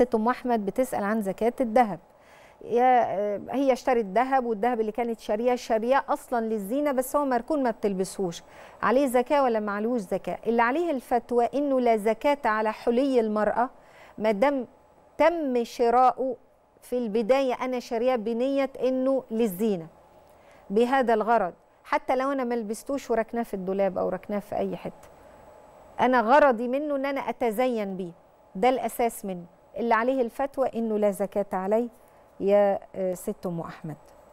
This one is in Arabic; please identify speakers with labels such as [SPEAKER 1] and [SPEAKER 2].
[SPEAKER 1] الست ام احمد بتسال عن زكاه الذهب آه، هي اشترت ذهب والذهب اللي كانت شارياه شارياه اصلا للزينه بس هو مركون ما بتلبسوش عليه زكاه ولا ما عليهوش زكاه اللي عليه الفتوى انه لا زكاه على حلي المراه ما دام تم شراؤه في البدايه انا شارياه بنيه انه للزينه بهذا الغرض حتى لو انا ما لبستوش وركناه في الدولاب او ركناه في اي حته انا غرضي منه ان انا اتزين بيه ده الاساس منه اللي عليه الفتوى انه لا زكاه عليه يا آه، ست ام احمد